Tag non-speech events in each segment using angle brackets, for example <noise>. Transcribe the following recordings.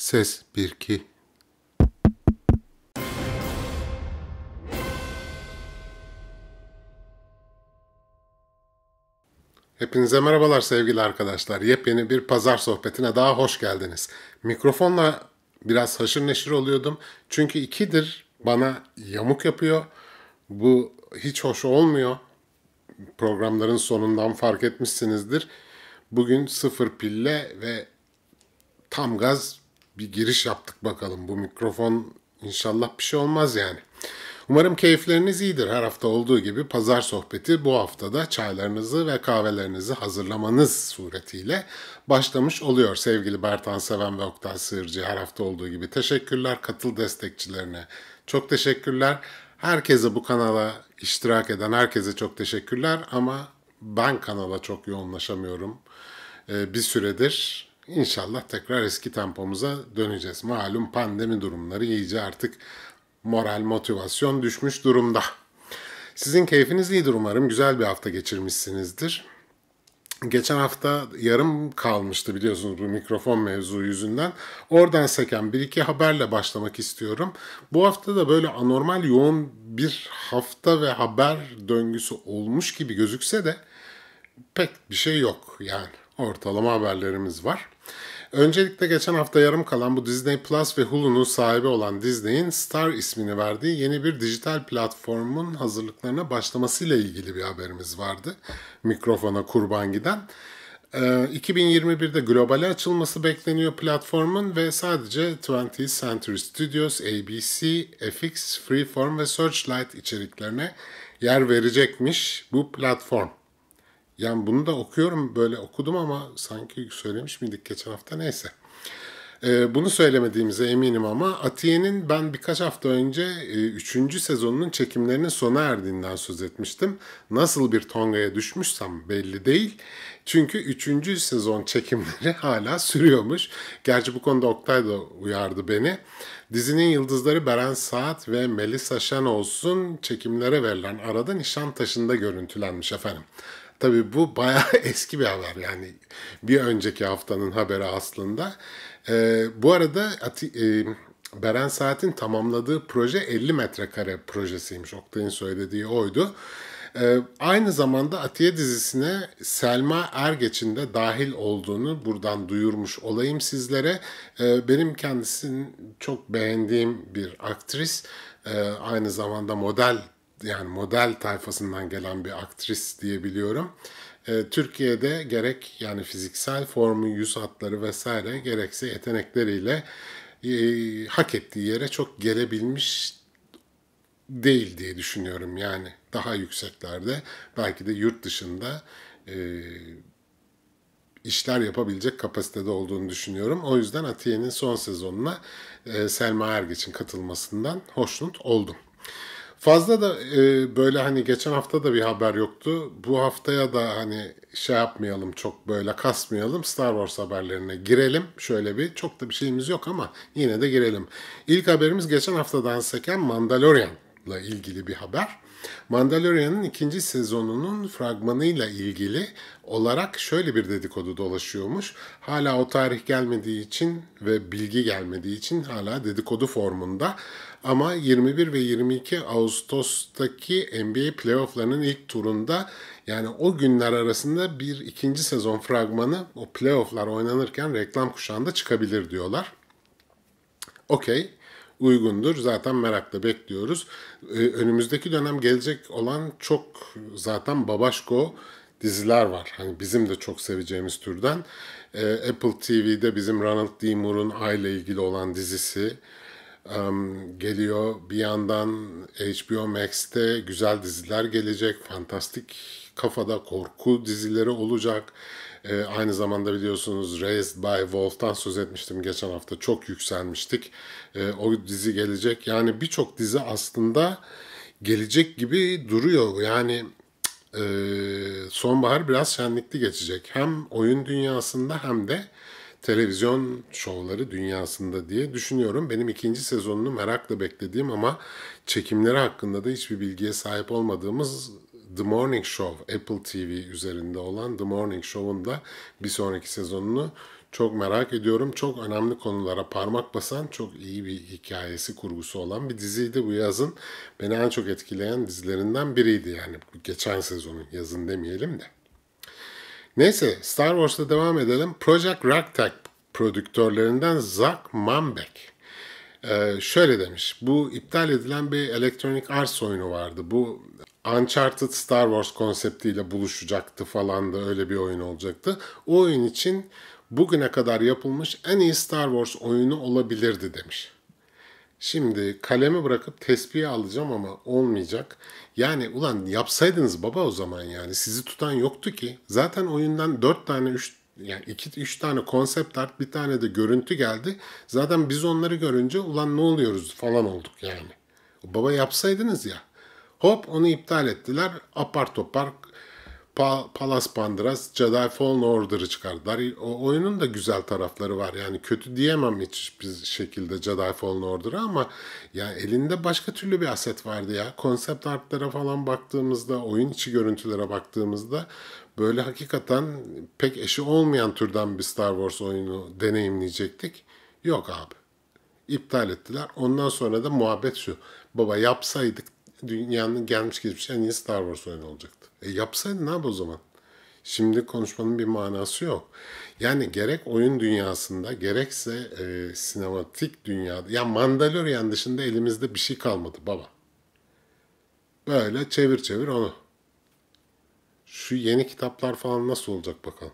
Ses 1-2 Hepinize merhabalar sevgili arkadaşlar. Yepyeni bir pazar sohbetine daha hoş geldiniz. Mikrofonla biraz haşır neşir oluyordum. Çünkü ikidir bana yamuk yapıyor. Bu hiç hoş olmuyor. Programların sonundan fark etmişsinizdir. Bugün sıfır pille ve tam gaz bir giriş yaptık bakalım. Bu mikrofon inşallah bir şey olmaz yani. Umarım keyifleriniz iyidir. Her hafta olduğu gibi pazar sohbeti bu haftada çaylarınızı ve kahvelerinizi hazırlamanız suretiyle başlamış oluyor. Sevgili Bertan Seven ve Oktay Sığırcı her hafta olduğu gibi teşekkürler katıl destekçilerine. Çok teşekkürler. Herkese bu kanala iştirak eden herkese çok teşekkürler ama ben kanala çok yoğunlaşamıyorum. E, bir süredir İnşallah tekrar eski tempomuza döneceğiz. Malum pandemi durumları iyice artık moral motivasyon düşmüş durumda. Sizin keyfiniz iyidir umarım. Güzel bir hafta geçirmişsinizdir. Geçen hafta yarım kalmıştı biliyorsunuz bu mikrofon mevzu yüzünden. Oradan seken bir iki haberle başlamak istiyorum. Bu hafta da böyle anormal yoğun bir hafta ve haber döngüsü olmuş gibi gözükse de pek bir şey yok yani. Ortalama haberlerimiz var. Öncelikle geçen hafta yarım kalan bu Disney Plus ve Hulu'nun sahibi olan Disney'in Star ismini verdiği yeni bir dijital platformun hazırlıklarına başlamasıyla ilgili bir haberimiz vardı. Mikrofona kurban giden. 2021'de ee, globale açılması bekleniyor platformun ve sadece 20th Century Studios, ABC, FX, Freeform ve Searchlight içeriklerine yer verecekmiş bu platform. Yani bunu da okuyorum böyle okudum ama sanki söylemiş miydik geçen hafta neyse. Ee, bunu söylemediğimize eminim ama Atiye'nin ben birkaç hafta önce 3. E, sezonunun çekimlerinin sona erdiğinden söz etmiştim. Nasıl bir Tonga'ya düşmüşsem belli değil. Çünkü 3. sezon çekimleri <laughs> hala sürüyormuş. Gerçi bu konuda Oktay da uyardı beni. Dizinin yıldızları Beren Saat ve Melisa Şen olsun çekimlere verilen arada nişan taşında görüntülenmiş efendim. Tabii bu bayağı <laughs> eski bir haber yani bir önceki haftanın haberi aslında. E, bu arada Ati, e, Beren Saat'in tamamladığı proje 50 metrekare projesiymiş. Oktay'ın söylediği oydu. Ee, aynı zamanda Atiye dizisine Selma Ergeç'in de dahil olduğunu buradan duyurmuş olayım sizlere. Ee, benim kendisini çok beğendiğim bir aktris. Ee, aynı zamanda model yani model tayfasından gelen bir aktris diyebiliyorum. E, Türkiye'de gerek yani fiziksel formu, yüz hatları vesaire gerekse yetenekleriyle e, hak ettiği yere çok gelebilmiş değil diye düşünüyorum yani daha yükseklerde belki de yurt dışında e, işler yapabilecek kapasitede olduğunu düşünüyorum. O yüzden Atiye'nin son sezonuna e, Selma Ergeç'in katılmasından hoşnut oldum. Fazla da e, böyle hani geçen hafta da bir haber yoktu. Bu haftaya da hani şey yapmayalım çok böyle kasmayalım. Star Wars haberlerine girelim. Şöyle bir çok da bir şeyimiz yok ama yine de girelim. İlk haberimiz geçen haftadan seken Mandalorian ile ilgili bir haber. Mandalorian'ın ikinci sezonunun fragmanıyla ilgili olarak şöyle bir dedikodu dolaşıyormuş. Hala o tarih gelmediği için ve bilgi gelmediği için hala dedikodu formunda. Ama 21 ve 22 Ağustos'taki NBA playofflarının ilk turunda yani o günler arasında bir ikinci sezon fragmanı o playofflar oynanırken reklam kuşağında çıkabilir diyorlar. Okey uygundur. Zaten merakla bekliyoruz. Ee, önümüzdeki dönem gelecek olan çok zaten babaşko diziler var. Hani bizim de çok seveceğimiz türden. Ee, Apple TV'de bizim Ronald D. Moore'un aile ilgili olan dizisi geliyor. Bir yandan HBO Max'te güzel diziler gelecek. Fantastik kafada korku dizileri olacak. E, aynı zamanda biliyorsunuz Raised by Wolves'tan söz etmiştim geçen hafta. Çok yükselmiştik. E, o dizi gelecek. Yani birçok dizi aslında gelecek gibi duruyor. Yani e, sonbahar biraz şenlikli geçecek. Hem oyun dünyasında hem de televizyon şovları dünyasında diye düşünüyorum. Benim ikinci sezonunu merakla beklediğim ama çekimleri hakkında da hiçbir bilgiye sahip olmadığımız The Morning Show, Apple TV üzerinde olan The Morning Show'un da bir sonraki sezonunu çok merak ediyorum. Çok önemli konulara parmak basan, çok iyi bir hikayesi, kurgusu olan bir diziydi bu yazın. Beni en çok etkileyen dizilerinden biriydi yani geçen sezonun yazın demeyelim de. Neyse Star Wars'ta devam edelim. Project Ragtag prodüktörlerinden Zack Manbeck. Ee, şöyle demiş, bu iptal edilen bir Electronic Arts oyunu vardı. Bu Uncharted Star Wars konseptiyle buluşacaktı falan da öyle bir oyun olacaktı. O oyun için bugüne kadar yapılmış en iyi Star Wars oyunu olabilirdi demiş. Şimdi kalemi bırakıp tespihi alacağım ama olmayacak. Yani ulan yapsaydınız baba o zaman yani sizi tutan yoktu ki. Zaten oyundan 4 tane 3 yani 2 3 tane konsept art bir tane de görüntü geldi. Zaten biz onları görünce ulan ne oluyoruz falan olduk yani. Baba yapsaydınız ya. Hop onu iptal ettiler. Apar topar Palas Pandras Jedi Fallen Order'ı çıkardılar. O oyunun da güzel tarafları var. Yani kötü diyemem hiçbir şekilde Jedi Fallen Order'a ama ya elinde başka türlü bir aset vardı ya. Konsept artlara falan baktığımızda, oyun içi görüntülere baktığımızda böyle hakikaten pek eşi olmayan türden bir Star Wars oyunu deneyimleyecektik. Yok abi. İptal ettiler. Ondan sonra da muhabbet şu. Baba yapsaydık dünyanın gelmiş geçmiş en iyi Star Wars oyunu olacaktı. E ne abi o zaman. Şimdi konuşmanın bir manası yok. Yani gerek oyun dünyasında gerekse e, sinematik dünyada. Ya Mandalorian dışında elimizde bir şey kalmadı baba. Böyle çevir çevir onu. Şu yeni kitaplar falan nasıl olacak bakalım.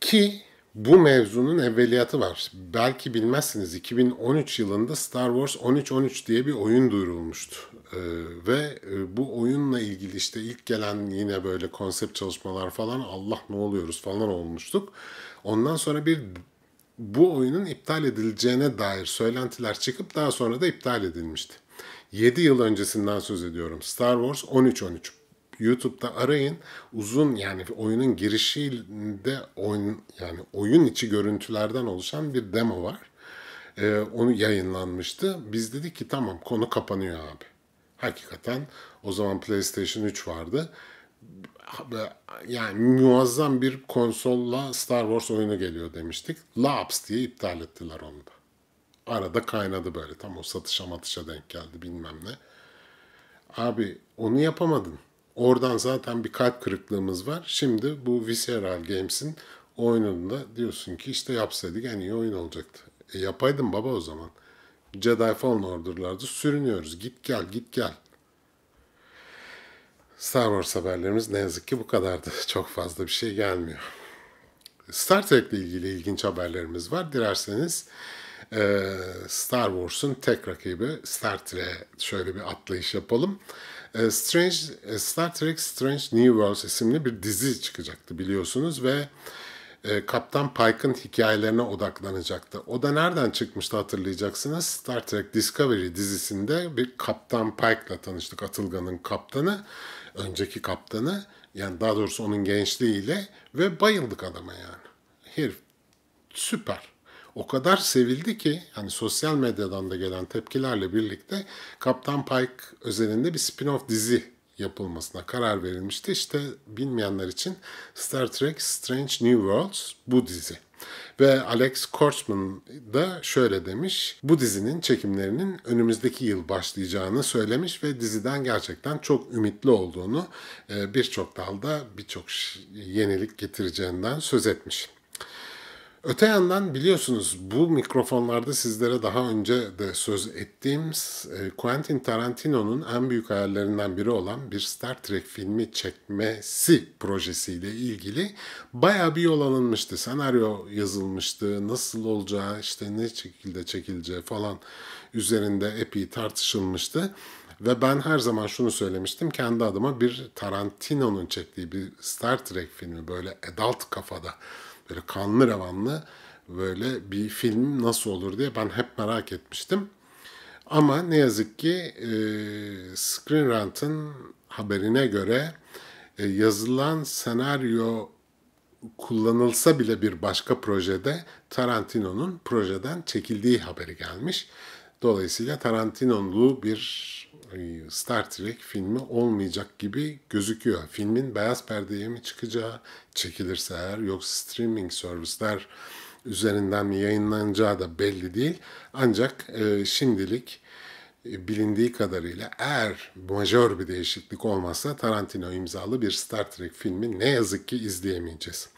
Ki bu mevzunun evveliyatı var. Belki bilmezsiniz 2013 yılında Star Wars 1313 diye bir oyun duyurulmuştu. Ee, ve e, bu oyunla ilgili işte ilk gelen yine böyle konsept çalışmalar falan Allah ne oluyoruz falan olmuştuk. Ondan sonra bir bu oyunun iptal edileceğine dair söylentiler çıkıp daha sonra da iptal edilmişti. 7 yıl öncesinden söz ediyorum. Star Wars 1313. YouTube'da arayın. Uzun yani oyunun girişinde oyun yani oyun içi görüntülerden oluşan bir demo var. Ee, onu yayınlanmıştı. Biz dedik ki tamam konu kapanıyor abi. Hakikaten o zaman PlayStation 3 vardı. Yani muazzam bir konsolla Star Wars oyunu geliyor demiştik. Laps diye iptal ettiler onu da. Arada kaynadı böyle. Tam o satışa matışa denk geldi bilmem ne. Abi onu yapamadın. Oradan zaten bir kalp kırıklığımız var. Şimdi bu Visceral Games'in oyununda diyorsun ki işte yapsaydık en iyi oyun olacaktı. E yapaydın baba o zaman. Jedi Fallen Order'larda sürünüyoruz. Git gel git gel. Star Wars haberlerimiz ne yazık ki bu kadardı. <laughs> Çok fazla bir şey gelmiyor. Star Trek'le ilgili ilginç haberlerimiz var. Dilerseniz e, Star Wars'un tek rakibi Star Trek'e şöyle bir atlayış yapalım. E, Strange e, Star Trek Strange New Worlds isimli bir dizi çıkacaktı biliyorsunuz ve e, Kaptan Pike'ın hikayelerine odaklanacaktı. O da nereden çıkmıştı hatırlayacaksınız. Star Trek Discovery dizisinde bir Kaptan Pike'la tanıştık. Atılgan'ın kaptanı, önceki kaptanı. Yani daha doğrusu onun gençliğiyle ve bayıldık adama yani. Herif süper o kadar sevildi ki hani sosyal medyadan da gelen tepkilerle birlikte Kaptan Pike özelinde bir spin-off dizi yapılmasına karar verilmişti. İşte bilmeyenler için Star Trek Strange New Worlds bu dizi. Ve Alex Kurtzman da şöyle demiş. Bu dizinin çekimlerinin önümüzdeki yıl başlayacağını söylemiş ve diziden gerçekten çok ümitli olduğunu e, birçok dalda birçok yenilik getireceğinden söz etmiş. Öte yandan biliyorsunuz bu mikrofonlarda sizlere daha önce de söz ettiğim e, Quentin Tarantino'nun en büyük hayallerinden biri olan bir Star Trek filmi çekmesi projesiyle ilgili baya bir yol alınmıştı. Senaryo yazılmıştı, nasıl olacağı, işte ne şekilde çekileceği falan üzerinde epey tartışılmıştı. Ve ben her zaman şunu söylemiştim. Kendi adıma bir Tarantino'nun çektiği bir Star Trek filmi böyle adult kafada Böyle kanlı revanlı böyle bir film nasıl olur diye ben hep merak etmiştim. Ama ne yazık ki e, Screen Rant'ın haberine göre e, yazılan senaryo kullanılsa bile bir başka projede Tarantino'nun projeden çekildiği haberi gelmiş. Dolayısıyla Tarantino'lu bir e, Star Trek filmi olmayacak gibi gözüküyor. Filmin beyaz perdeye mi çıkacağı, çekilirse eğer yoksa streaming servisler üzerinden mi yayınlanacağı da belli değil. Ancak e, şimdilik e, bilindiği kadarıyla eğer majör bir değişiklik olmazsa Tarantino imzalı bir Star Trek filmi ne yazık ki izleyemeyeceğiz.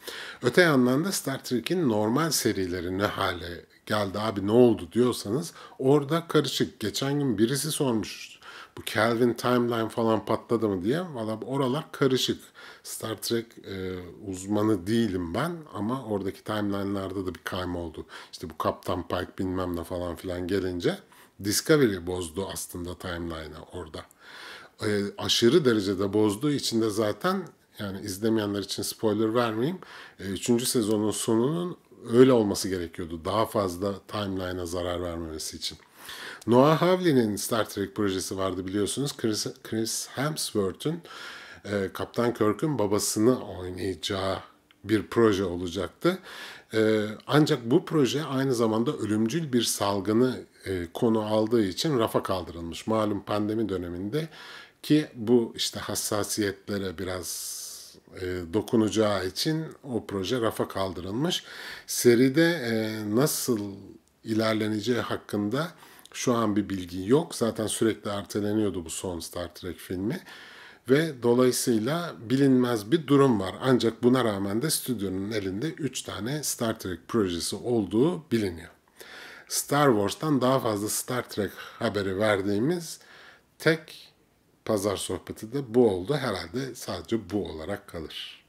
Öte yandan da Star Trek'in normal serileri ne hale geldi abi ne oldu diyorsanız orada karışık. Geçen gün birisi sormuş bu Kelvin Timeline falan patladı mı diye. Valla oralar karışık. Star Trek e, uzmanı değilim ben ama oradaki timeline'larda da bir kayma oldu. İşte bu Kaptan Pike bilmem ne falan filan gelince Discovery bozdu aslında timeline'ı orada. E, aşırı derecede bozduğu için de zaten yani izlemeyenler için spoiler vermeyeyim. E, üçüncü sezonun sonunun öyle olması gerekiyordu. Daha fazla timeline'a zarar vermemesi için. Noah Hawley'nin Star Trek projesi vardı biliyorsunuz. Chris, Chris Hemsworth'un e, Kaptan Kirk'ün babasını oynayacağı bir proje olacaktı. E, ancak bu proje aynı zamanda ölümcül bir salgını e, konu aldığı için rafa kaldırılmış. Malum pandemi döneminde ki bu işte hassasiyetlere biraz e, dokunacağı için o proje rafa kaldırılmış. Seride e, nasıl ilerleneceği hakkında şu an bir bilgi yok. Zaten sürekli erteleniyordu bu son Star Trek filmi ve dolayısıyla bilinmez bir durum var. Ancak buna rağmen de stüdyonun elinde 3 tane Star Trek projesi olduğu biliniyor. Star Wars'tan daha fazla Star Trek haberi verdiğimiz tek pazar sohbeti de bu oldu. Herhalde sadece bu olarak kalır.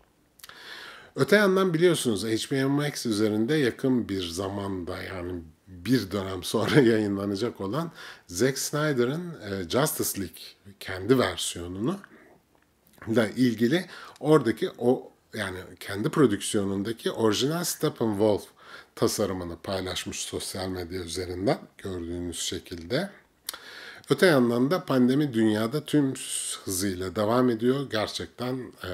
Öte yandan biliyorsunuz HBO Max üzerinde yakın bir zamanda yani bir dönem sonra <laughs> yayınlanacak olan Zack Snyder'ın e, Justice League kendi versiyonunu da ilgili oradaki o yani kendi prodüksiyonundaki orijinal Steppenwolf tasarımını paylaşmış sosyal medya üzerinden gördüğünüz şekilde. Öte yandan da pandemi dünyada tüm hızıyla devam ediyor. Gerçekten e,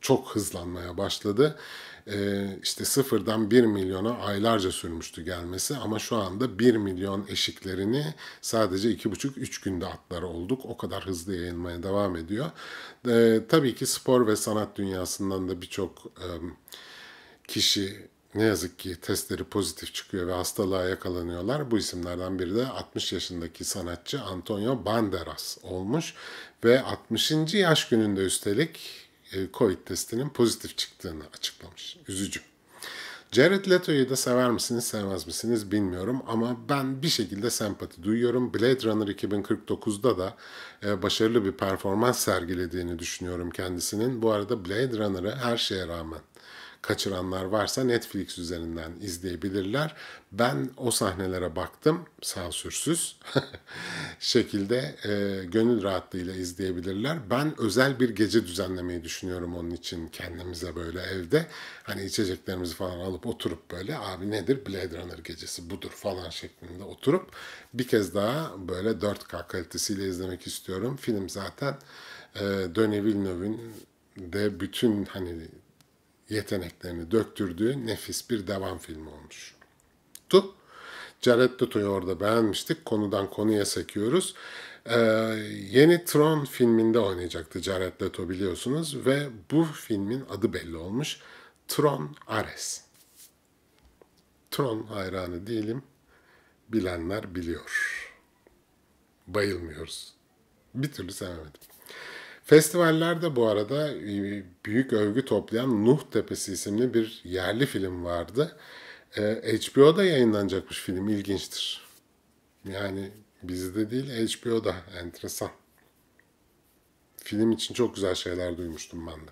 çok hızlanmaya başladı. E, işte sıfırdan 1 milyona aylarca sürmüştü gelmesi ama şu anda 1 milyon eşiklerini sadece 2,5-3 günde atlar olduk. O kadar hızlı yayılmaya devam ediyor. E, tabii ki spor ve sanat dünyasından da birçok e, kişi ne yazık ki testleri pozitif çıkıyor ve hastalığa yakalanıyorlar. Bu isimlerden biri de 60 yaşındaki sanatçı Antonio Banderas olmuş ve 60. yaş gününde üstelik e, Covid testinin pozitif çıktığını açıklamış. Üzücü. Jared Leto'yu da sever misiniz sevmez misiniz bilmiyorum ama ben bir şekilde sempati duyuyorum. Blade Runner 2049'da da e, başarılı bir performans sergilediğini düşünüyorum kendisinin. Bu arada Blade Runner'ı her şeye rağmen kaçıranlar varsa Netflix üzerinden izleyebilirler. Ben o sahnelere baktım sansürsüz <laughs> şekilde e, gönül rahatlığıyla izleyebilirler. Ben özel bir gece düzenlemeyi düşünüyorum onun için kendimize böyle evde. Hani içeceklerimizi falan alıp oturup böyle abi nedir Blade Runner gecesi budur falan şeklinde oturup bir kez daha böyle 4K kalitesiyle izlemek istiyorum. Film zaten e, Denis Villeneuve'ün de bütün hani yeteneklerini döktürdüğü nefis bir devam filmi olmuş. Tu, Jared Leto'yu orada beğenmiştik. Konudan konuya sekiyoruz. Ee, yeni Tron filminde oynayacaktı Jared Leto biliyorsunuz ve bu filmin adı belli olmuş. Tron Ares. Tron hayranı değilim. Bilenler biliyor. Bayılmıyoruz. Bir türlü sevemedim. Festivallerde bu arada e, büyük övgü toplayan Nuh Tepesi isimli bir yerli film vardı. Ee, HBO'da yayınlanacakmış film ilginçtir. Yani bizde değil HBO'da enteresan. Film için çok güzel şeyler duymuştum ben de.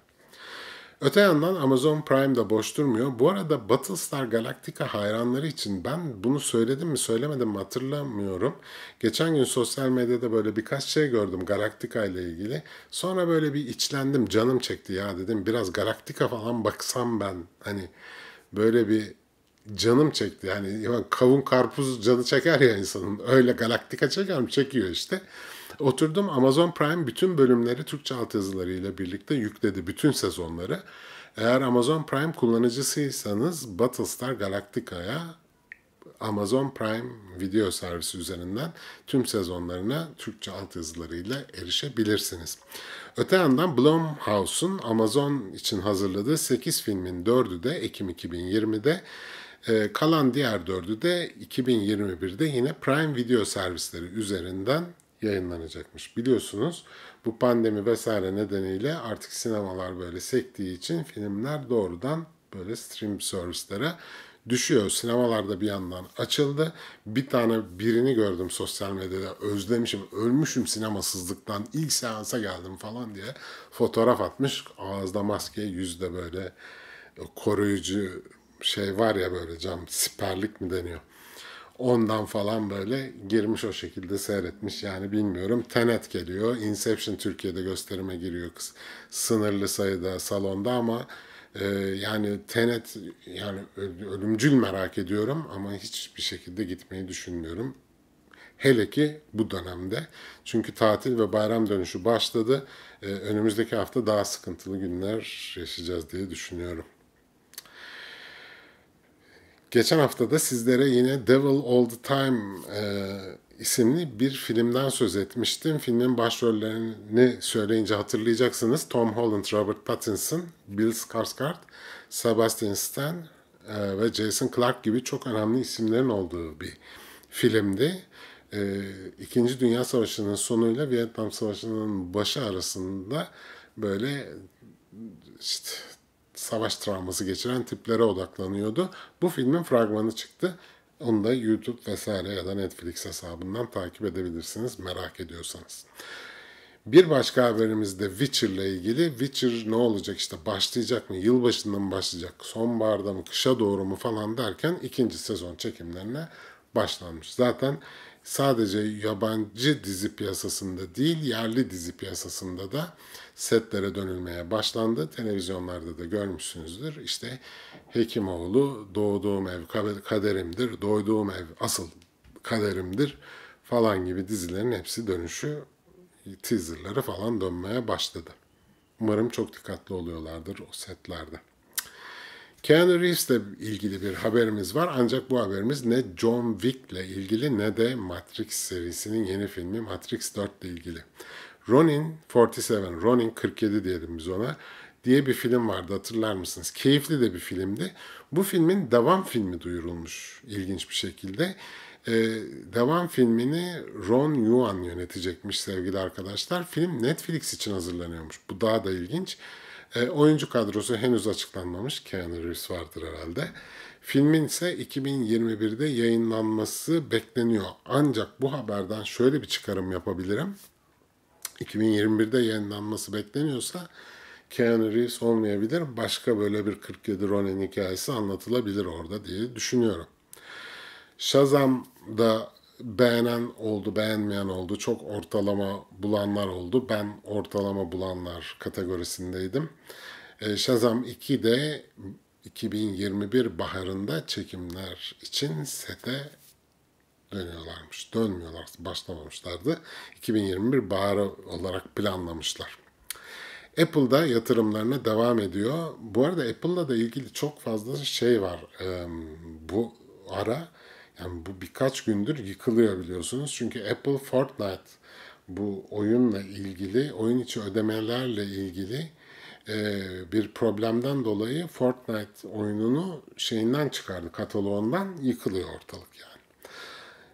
Öte yandan Amazon Prime da boş durmuyor. Bu arada Battlestar Galactica hayranları için ben bunu söyledim mi söylemedim mi hatırlamıyorum. Geçen gün sosyal medyada böyle birkaç şey gördüm Galactica ile ilgili. Sonra böyle bir içlendim canım çekti ya dedim biraz Galactica falan baksam ben hani böyle bir canım çekti. Yani kavun karpuz canı çeker ya insanın. Öyle galaktika çeker mi? Çekiyor işte. Oturdum Amazon Prime bütün bölümleri Türkçe altyazılarıyla birlikte yükledi bütün sezonları. Eğer Amazon Prime kullanıcısıysanız Battlestar Galactica'ya Amazon Prime video servisi üzerinden tüm sezonlarına Türkçe altyazılarıyla erişebilirsiniz. Öte yandan Blumhouse'un Amazon için hazırladığı 8 filmin 4'ü de Ekim 2020'de e, kalan diğer 4'ü de 2021'de yine Prime video servisleri üzerinden yayınlanacakmış. Biliyorsunuz bu pandemi vesaire nedeniyle artık sinemalar böyle sektiği için filmler doğrudan böyle stream servislere düşüyor. Sinemalarda bir yandan açıldı. Bir tane birini gördüm sosyal medyada. Özlemişim, ölmüşüm sinemasızlıktan. İlk seansa geldim falan diye fotoğraf atmış. Ağızda maske, yüzde böyle e, koruyucu şey var ya böyle cam siperlik mi deniyor? ondan falan böyle girmiş o şekilde seyretmiş. Yani bilmiyorum. Tenet geliyor. Inception Türkiye'de gösterime giriyor sınırlı sayıda salonda ama e, yani Tenet yani ölümcül merak ediyorum ama hiçbir şekilde gitmeyi düşünmüyorum. Hele ki bu dönemde. Çünkü tatil ve bayram dönüşü başladı. E, önümüzdeki hafta daha sıkıntılı günler yaşayacağız diye düşünüyorum. Geçen hafta da sizlere yine Devil All The Time e, isimli bir filmden söz etmiştim. Filmin başrollerini söyleyince hatırlayacaksınız. Tom Holland, Robert Pattinson, Bill Skarsgård, Sebastian Stan e, ve Jason Clarke gibi çok önemli isimlerin olduğu bir filmdi. E, İkinci Dünya Savaşı'nın sonuyla Vietnam Savaşı'nın başı arasında böyle işte savaş travması geçiren tiplere odaklanıyordu. Bu filmin fragmanı çıktı. Onu da YouTube vesaire ya da Netflix hesabından takip edebilirsiniz merak ediyorsanız. Bir başka haberimiz de Witcher ile ilgili. Witcher ne olacak işte başlayacak mı? Yılbaşında mı başlayacak? Sonbaharda mı? Kışa doğru mu falan derken ikinci sezon çekimlerine başlanmış. Zaten sadece yabancı dizi piyasasında değil yerli dizi piyasasında da setlere dönülmeye başlandı. Televizyonlarda da görmüşsünüzdür. İşte Hekimoğlu doğduğum ev kaderimdir, doyduğum ev asıl kaderimdir falan gibi dizilerin hepsi dönüşü teaserları falan dönmeye başladı. Umarım çok dikkatli oluyorlardır o setlerde. Keanu Reeves'le ilgili bir haberimiz var ancak bu haberimiz ne John Wick ile ilgili ne de Matrix serisinin yeni filmi Matrix 4 ile ilgili. Ronin 47, Ronin 47 diyelim biz ona diye bir film vardı hatırlar mısınız? Keyifli de bir filmdi. Bu filmin devam filmi duyurulmuş ilginç bir şekilde. Ee, devam filmini Ron Yuan yönetecekmiş sevgili arkadaşlar. Film Netflix için hazırlanıyormuş. Bu daha da ilginç. Ee, oyuncu kadrosu henüz açıklanmamış. Keanu Reeves vardır herhalde. Filmin ise 2021'de yayınlanması bekleniyor. Ancak bu haberden şöyle bir çıkarım yapabilirim. 2021'de yayınlanması bekleniyorsa Keanu Reeves olmayabilir. Başka böyle bir 47 Ronin hikayesi anlatılabilir orada diye düşünüyorum. Shazam'da beğenen oldu, beğenmeyen oldu. Çok ortalama bulanlar oldu. Ben ortalama bulanlar kategorisindeydim. E, Shazam 2 de 2021 baharında çekimler için sete dönüyorlarmış. Dönmüyorlar, başlamamışlardı. 2021 baharı olarak planlamışlar. Apple da yatırımlarına devam ediyor. Bu arada Apple'la da ilgili çok fazla şey var. Ee, bu ara yani bu birkaç gündür yıkılıyor biliyorsunuz. Çünkü Apple Fortnite bu oyunla ilgili, oyun içi ödemelerle ilgili e, bir problemden dolayı Fortnite oyununu şeyinden çıkardı, kataloğundan yıkılıyor ortalık yani.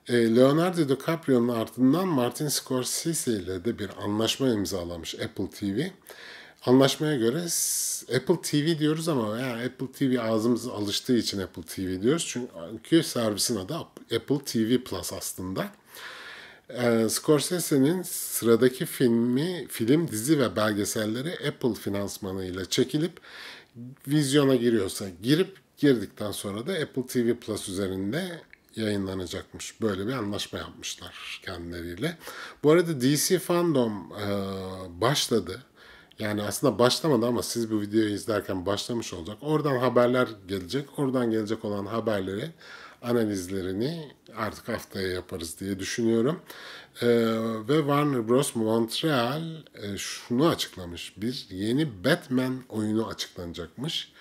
E, Leonardo DiCaprio'nun ardından Martin Scorsese ile de bir anlaşma imzalamış Apple TV. Anlaşmaya göre Apple TV diyoruz ama yani Apple TV ağzımız alıştığı için Apple TV diyoruz. Çünkü servisin adı Apple TV Plus aslında. E, Scorsese'nin sıradaki filmi, film, dizi ve belgeselleri Apple finansmanıyla çekilip vizyona giriyorsa girip girdikten sonra da Apple TV Plus üzerinde yayınlanacakmış. Böyle bir anlaşma yapmışlar kendileriyle. Bu arada DC Fandom e, başladı. Yani aslında başlamadı ama siz bu videoyu izlerken başlamış olacak. Oradan haberler gelecek. Oradan gelecek olan haberleri, analizlerini artık haftaya yaparız diye düşünüyorum. Ee, ve Warner Bros. Montreal e, şunu açıklamış. Bir yeni Batman oyunu açıklanacakmış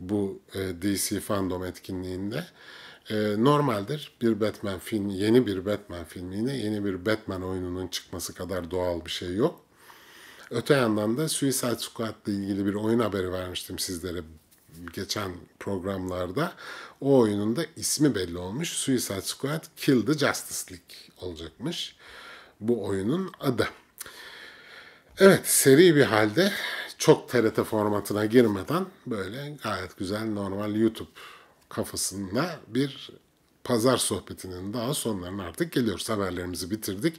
bu e, DC Fandom etkinliğinde e, normaldir. Bir Batman film, yeni bir Batman filmine yeni bir Batman oyununun çıkması kadar doğal bir şey yok. Öte yandan da Suicide Squad ile ilgili bir oyun haberi vermiştim sizlere geçen programlarda. O oyunun da ismi belli olmuş. Suicide Squad Kill the Justice League olacakmış. Bu oyunun adı. Evet seri bir halde çok TRT formatına girmeden böyle gayet güzel normal YouTube kafasında bir pazar sohbetinin daha sonlarına artık geliyoruz. Haberlerimizi bitirdik.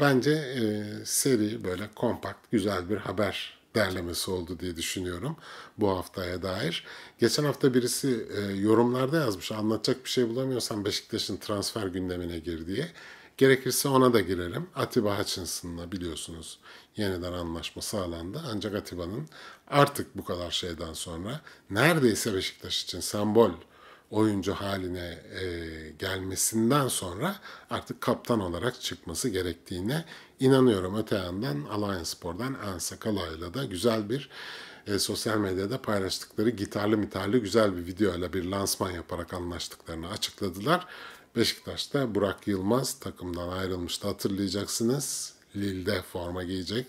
Bence e, seri böyle kompakt güzel bir haber derlemesi oldu diye düşünüyorum bu haftaya dair. Geçen hafta birisi e, yorumlarda yazmış anlatacak bir şey bulamıyorsan Beşiktaş'ın transfer gündemine gir diye. Gerekirse ona da girelim. Atiba Hutchinson'la biliyorsunuz yeniden anlaşma sağlandı. Ancak Atiba'nın artık bu kadar şeyden sonra neredeyse Beşiktaş için sembol oyuncu haline e, gelmesinden sonra artık kaptan olarak çıkması gerektiğine inanıyorum. Öte yandan Alliance Spor'dan Ansa Kalay'la da güzel bir e, sosyal medyada paylaştıkları gitarlı mitarlı güzel bir videoyla bir lansman yaparak anlaştıklarını açıkladılar. Beşiktaş'ta Burak Yılmaz takımdan ayrılmıştı hatırlayacaksınız. Lille'de forma giyecek.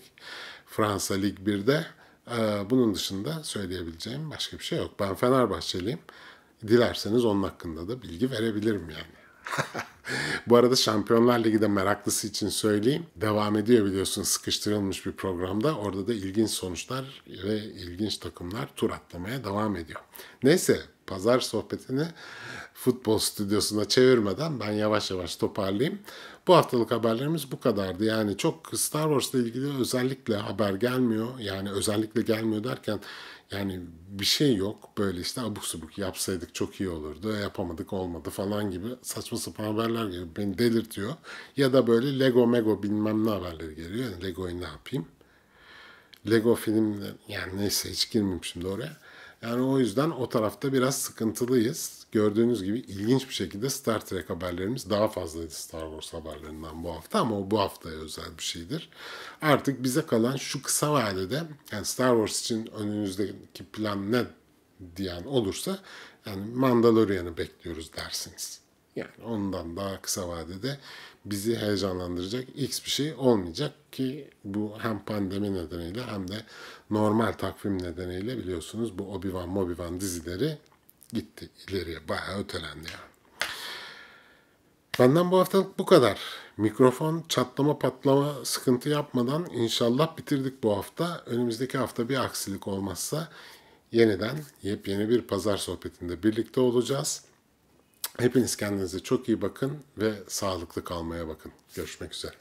Fransa Lig 1'de. Ee, bunun dışında söyleyebileceğim başka bir şey yok. Ben Fenerbahçeliyim. Dilerseniz onun hakkında da bilgi verebilirim yani. <laughs> Bu arada Şampiyonlar Ligi de meraklısı için söyleyeyim. Devam ediyor biliyorsun sıkıştırılmış bir programda. Orada da ilginç sonuçlar ve ilginç takımlar tur atlamaya devam ediyor. Neyse pazar sohbetini futbol stüdyosuna çevirmeden ben yavaş yavaş toparlayayım. Bu haftalık haberlerimiz bu kadardı. Yani çok Star wars ile ilgili özellikle haber gelmiyor. Yani özellikle gelmiyor derken yani bir şey yok. Böyle işte abuk subuk yapsaydık çok iyi olurdu. E, yapamadık olmadı falan gibi saçma sapan haberler geliyor. Beni delirtiyor. Ya da böyle Lego Mego bilmem ne haberleri geliyor. Yani Lego'yu ne yapayım? Lego film yani neyse hiç girmeyeyim şimdi oraya. Yani o yüzden o tarafta biraz sıkıntılıyız. Gördüğünüz gibi ilginç bir şekilde Star Trek haberlerimiz daha fazlaydı Star Wars haberlerinden bu hafta ama o bu haftaya özel bir şeydir. Artık bize kalan şu kısa vadede yani Star Wars için önünüzdeki plan ne diyen olursa yani Mandalorian'ı bekliyoruz dersiniz. Yani ondan daha kısa vadede bizi heyecanlandıracak X bir şey olmayacak ki bu hem pandemi nedeniyle hem de normal takvim nedeniyle biliyorsunuz bu Obi-Wan Mobi-Wan dizileri gitti ileriye bayağı ötelendi yani. Benden bu haftalık bu kadar. Mikrofon çatlama patlama sıkıntı yapmadan inşallah bitirdik bu hafta. Önümüzdeki hafta bir aksilik olmazsa yeniden yepyeni bir pazar sohbetinde birlikte olacağız. Hepiniz kendinize çok iyi bakın ve sağlıklı kalmaya bakın. Görüşmek üzere.